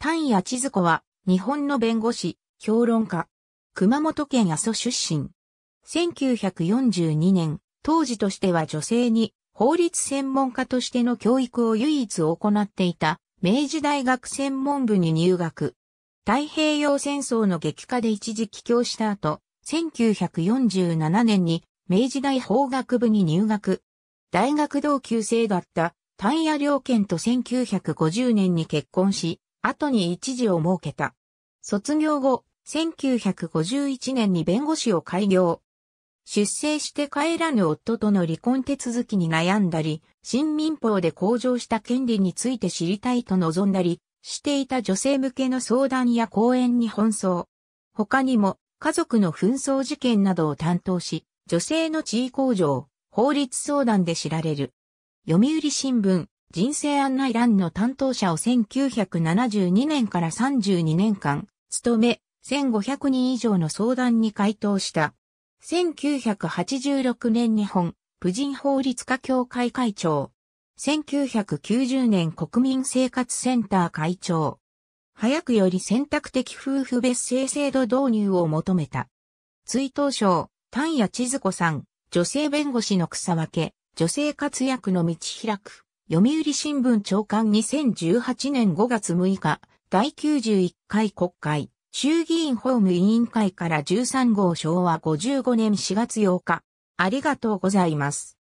丹谷千鶴子は、日本の弁護士、評論家。熊本県阿蘇出身。1942年、当時としては女性に法律専門家としての教育を唯一行っていた明治大学専門部に入学。太平洋戦争の激化で一時帰郷した後、1947年に明治大法学部に入学。大学同級生だった丹谷良県と1950年に結婚し、後に一時を設けた。卒業後、1951年に弁護士を開業。出生して帰らぬ夫との離婚手続きに悩んだり、新民法で向上した権利について知りたいと望んだり、していた女性向けの相談や講演に奔走。他にも、家族の紛争事件などを担当し、女性の地位向上、法律相談で知られる。読売新聞、人生案内欄の担当者を1972年から32年間、務め、1500人以上の相談に回答した。1986年日本、婦人法律家協会会長。1990年国民生活センター会長。早くより選択的夫婦別姓制度導入を求めた。追悼賞、丹谷千鶴子さん、女性弁護士の草分け、女性活躍の道開く。読売新聞長官2018年5月6日、第91回国会、衆議院法務委員会から13号昭和55年4月8日。ありがとうございます。